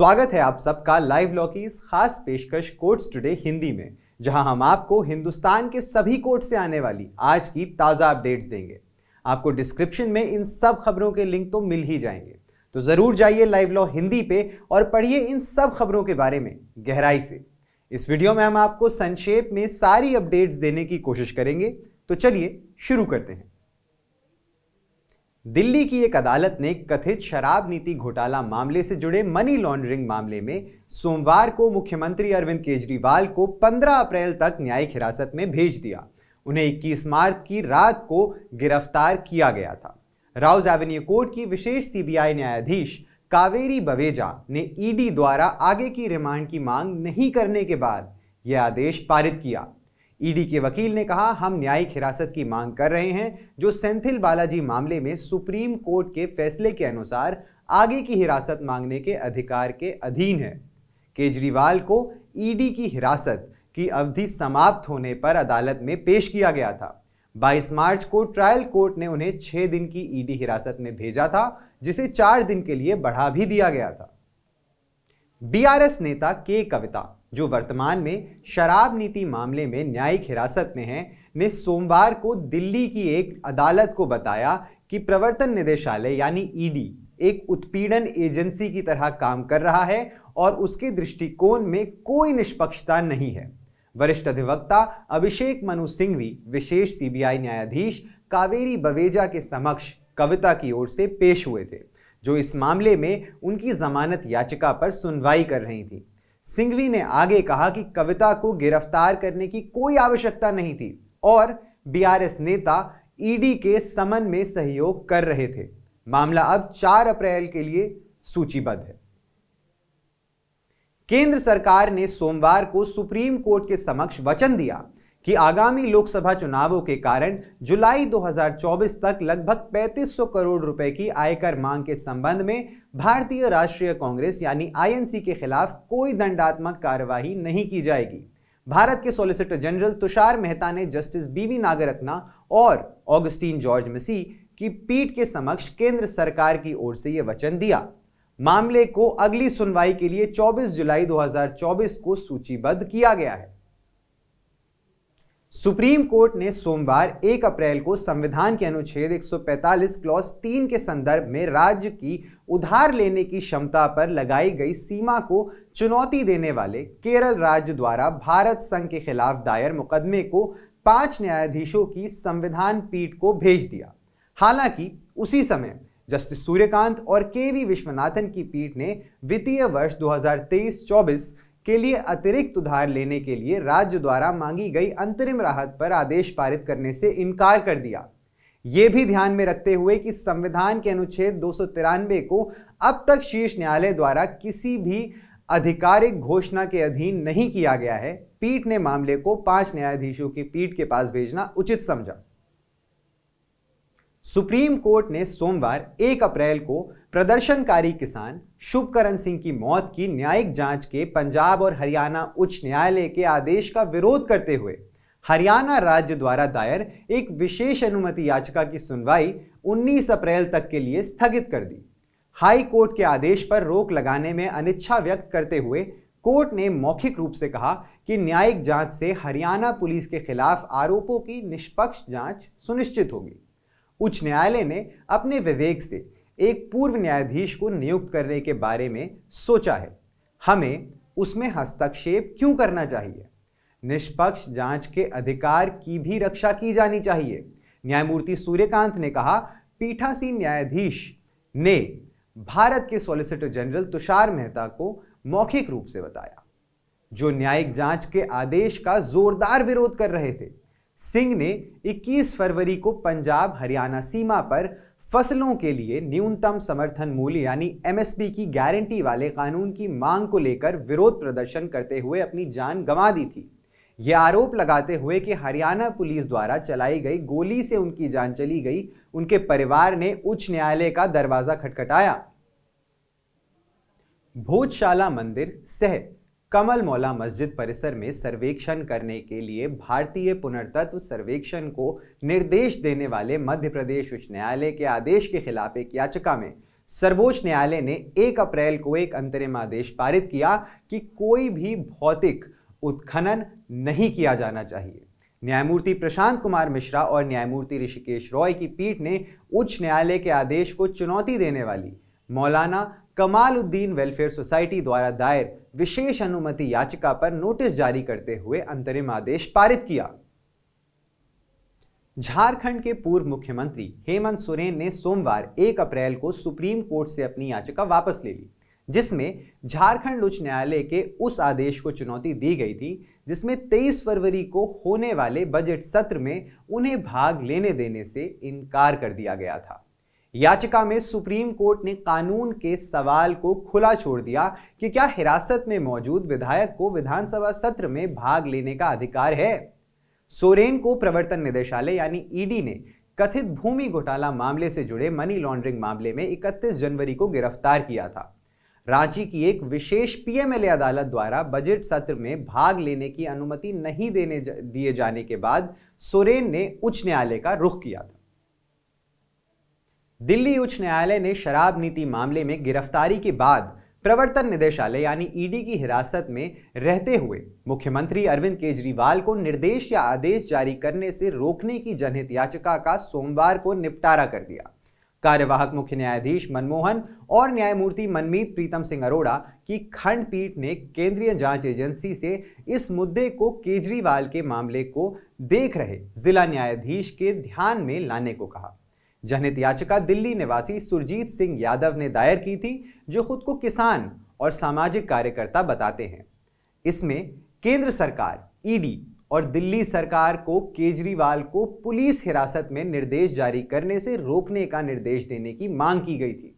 स्वागत है आप सबका लाइव लॉ की इस खास पेशकश कोर्ट्स टुडे हिंदी में जहां हम आपको हिंदुस्तान के सभी कोर्ट से आने वाली आज की ताज़ा अपडेट्स देंगे आपको डिस्क्रिप्शन में इन सब खबरों के लिंक तो मिल ही जाएंगे तो ज़रूर जाइए लाइव लॉ हिंदी पे और पढ़िए इन सब खबरों के बारे में गहराई से इस वीडियो में हम आपको संक्षेप में सारी अपडेट्स देने की कोशिश करेंगे तो चलिए शुरू करते हैं दिल्ली की एक अदालत ने कथित शराब नीति घोटाला मामले से जुड़े मनी लॉन्ड्रिंग मामले में सोमवार को मुख्यमंत्री अरविंद केजरीवाल को 15 अप्रैल तक न्यायिक हिरासत में भेज दिया उन्हें 21 मार्च की रात को गिरफ्तार किया गया था राउज एवेन्यू कोर्ट की विशेष सीबीआई न्यायाधीश कावेरी बवेजा ने ईडी द्वारा आगे की रिमांड की मांग नहीं करने के बाद यह आदेश पारित किया ईडी के वकील ने कहा हम न्यायिक हिरासत की मांग कर रहे हैं जो सेंथिल बालाजी मामले में सुप्रीम कोर्ट के फैसले के अनुसार आगे की हिरासत मांगने के अधिकार के अधीन है केजरीवाल को ईडी की हिरासत की अवधि समाप्त होने पर अदालत में पेश किया गया था 22 मार्च को ट्रायल कोर्ट ने उन्हें छह दिन की ईडी हिरासत में भेजा था जिसे चार दिन के लिए बढ़ा भी दिया गया था बीआरएस नेता के कविता जो वर्तमान में शराब नीति मामले में न्यायिक हिरासत में हैं ने सोमवार को दिल्ली की एक अदालत को बताया कि प्रवर्तन निदेशालय यानी ईडी एक उत्पीड़न एजेंसी की तरह काम कर रहा है और उसके दृष्टिकोण में कोई निष्पक्षता नहीं है वरिष्ठ अधिवक्ता अभिषेक मनु सिंघवी विशेष सीबीआई न्यायाधीश कावेरी बवेजा के समक्ष कविता की ओर से पेश हुए थे जो इस मामले में उनकी जमानत याचिका पर सुनवाई कर रही थी सिंघवी ने आगे कहा कि कविता को गिरफ्तार करने की कोई आवश्यकता नहीं थी और बीआरएस नेता ईडी e के समन में सहयोग कर रहे थे मामला अब 4 अप्रैल के लिए सूचीबद्ध है केंद्र सरकार ने सोमवार को सुप्रीम कोर्ट के समक्ष वचन दिया कि आगामी लोकसभा चुनावों के कारण जुलाई 2024 तक लगभग 3500 करोड़ रुपए की आयकर मांग के संबंध में भारतीय राष्ट्रीय कांग्रेस यानी आईएनसी के खिलाफ कोई दंडात्मक कार्यवाही नहीं की जाएगी भारत के सॉलिसिटर जनरल तुषार मेहता ने जस्टिस बीवी नागरत्ना और ऑगस्टीन जॉर्ज मिसी की पीठ के समक्ष केंद्र सरकार की ओर से यह वचन दिया मामले को अगली सुनवाई के लिए 24 जुलाई 2024 को सूचीबद्ध किया गया है सुप्रीम कोर्ट ने सोमवार 1 अप्रैल को संविधान के अनुच्छेद 145 क्लॉज 3 के संदर्भ में राज्य की उधार लेने की क्षमता पर लगाई गई सीमा को चुनौती देने वाले केरल राज्य द्वारा भारत संघ के खिलाफ दायर मुकदमे को पांच न्यायाधीशों की संविधान पीठ को भेज दिया हालांकि उसी समय जस्टिस सूर्यकांत और के वी विश्वनाथन की पीठ ने वित्तीय वर्ष 2023-24 के लिए अतिरिक्त उधार लेने के लिए राज्य द्वारा मांगी गई अंतरिम राहत पर आदेश पारित करने से इनकार कर दिया ये भी ध्यान में रखते हुए कि संविधान के अनुच्छेद दो को अब तक शीर्ष न्यायालय द्वारा किसी भी आधिकारिक घोषणा के अधीन नहीं किया गया है पीठ ने मामले को पांच न्यायाधीशों की पीठ के पास भेजना उचित समझा सुप्रीम कोर्ट ने सोमवार 1 अप्रैल को प्रदर्शनकारी किसान शुभकरण सिंह की मौत की न्यायिक जांच के पंजाब और हरियाणा उच्च न्यायालय के आदेश का विरोध करते हुए हरियाणा राज्य द्वारा दायर एक विशेष अनुमति याचिका की सुनवाई 19 अप्रैल तक के लिए स्थगित कर दी हाई कोर्ट के आदेश पर रोक लगाने में अनिच्छा व्यक्त करते हुए कोर्ट ने मौखिक रूप से कहा कि न्यायिक जांच से हरियाणा पुलिस के खिलाफ आरोपों की निष्पक्ष जांच सुनिश्चित होगी उच्च न्यायालय ने अपने विवेक से एक पूर्व न्यायाधीश को नियुक्त करने के बारे में सोचा है हमें उसमें हस्तक्षेप क्यों करना चाहिए निष्पक्ष जांच के अधिकार की भी रक्षा की जानी चाहिए न्यायमूर्ति सूर्यकांत ने कहा पीठासीन न्यायाधीश ने भारत के सॉलिसिटर जनरल तुषार मेहता को मौखिक रूप से बताया जो न्यायिक जांच के आदेश का जोरदार विरोध कर रहे थे सिंह ने 21 फरवरी को पंजाब हरियाणा सीमा पर फसलों के लिए न्यूनतम समर्थन मूल्य यानी एमएसपी की गारंटी वाले कानून की मांग को लेकर विरोध प्रदर्शन करते हुए अपनी जान गंवा दी थी ये आरोप लगाते हुए कि हरियाणा पुलिस द्वारा चलाई गई गोली से उनकी जान चली गई उनके परिवार ने उच्च न्यायालय का दरवाजा खटखटाया भोजशाला मंदिर सह कमल मौला मस्जिद परिसर में सर्वेक्षण करने के लिए भारतीय पुनर्तत्व सर्वेक्षण को निर्देश देने वाले मध्य प्रदेश उच्च न्यायालय के आदेश के खिलाफ एक याचिका में सर्वोच्च न्यायालय ने 1 अप्रैल को एक अंतरिम आदेश पारित किया कि कोई भी भौतिक उत्खनन नहीं किया जाना चाहिए न्यायमूर्ति प्रशांत कुमार मिश्रा और न्यायमूर्ति ऋषिकेश रॉय की पीठ ने उच्च न्यायालय के आदेश को चुनौती देने वाली मौलाना कमालुद्दीन वेलफेयर सोसाइटी द्वारा दायर विशेष अनुमति याचिका पर नोटिस जारी करते हुए अंतरिम आदेश पारित किया झारखंड के पूर्व मुख्यमंत्री हेमंत सोरेन ने सोमवार 1 अप्रैल को सुप्रीम कोर्ट से अपनी याचिका वापस ले ली जिसमें झारखंड उच्च न्यायालय के उस आदेश को चुनौती दी गई थी जिसमें 23 फरवरी को होने वाले बजट सत्र में उन्हें भाग लेने देने से इनकार कर दिया गया था याचिका में सुप्रीम कोर्ट ने कानून के सवाल को खुला छोड़ दिया कि क्या हिरासत में मौजूद विधायक को विधानसभा सत्र में भाग लेने का अधिकार है सोरेन को प्रवर्तन निदेशालय यानी ईडी ने कथित भूमि घोटाला मामले से जुड़े मनी लॉन्ड्रिंग मामले में 31 जनवरी को गिरफ्तार किया था रांची की एक विशेष पीएमएलए अदालत द्वारा बजट सत्र में भाग लेने की अनुमति नहीं देने दिए जाने के बाद सोरेन ने उच्च न्यायालय का रुख किया था दिल्ली उच्च न्यायालय ने शराब नीति मामले में गिरफ्तारी के बाद प्रवर्तन निदेशालय यानी ईडी की हिरासत में रहते हुए मुख्यमंत्री अरविंद केजरीवाल को निर्देश या आदेश जारी करने से रोकने की जनहित याचिका का सोमवार को निपटारा कर दिया कार्यवाहक मुख्य न्यायाधीश मनमोहन और न्यायमूर्ति मनमीत प्रीतम सिंह अरोड़ा की खंडपीठ ने केंद्रीय जांच एजेंसी से इस मुद्दे को केजरीवाल के मामले को देख रहे जिला न्यायाधीश के ध्यान में लाने को कहा जनहित याचिका दिल्ली निवासी सुरजीत सिंह यादव ने दायर की थी जो खुद को किसान और सामाजिक कार्यकर्ता बताते हैं इसमें केंद्र सरकार ईडी और दिल्ली सरकार को केजरीवाल को पुलिस हिरासत में निर्देश जारी करने से रोकने का निर्देश देने की मांग की गई थी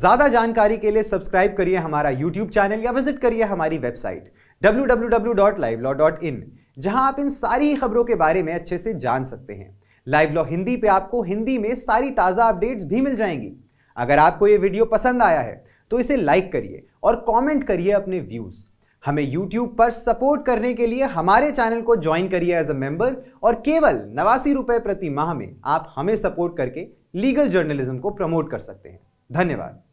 ज्यादा जानकारी के लिए सब्सक्राइब करिए हमारा YouTube चैनल या विजिट करिए हमारी वेबसाइट www.livelaw.in जहां आप इन सारी खबरों के बारे में अच्छे से जान सकते हैं लाइव लॉ हिंदी पे आपको हिंदी में सारी ताज़ा अपडेट्स भी मिल जाएंगी अगर आपको ये वीडियो पसंद आया है तो इसे लाइक करिए और कमेंट करिए अपने व्यूज़ हमें यूट्यूब पर सपोर्ट करने के लिए हमारे चैनल को ज्वाइन करिए एज अ मेंबर और केवल नवासी रुपये प्रति माह में आप हमें सपोर्ट करके लीगल जर्नलिज्म को प्रमोट कर सकते हैं धन्यवाद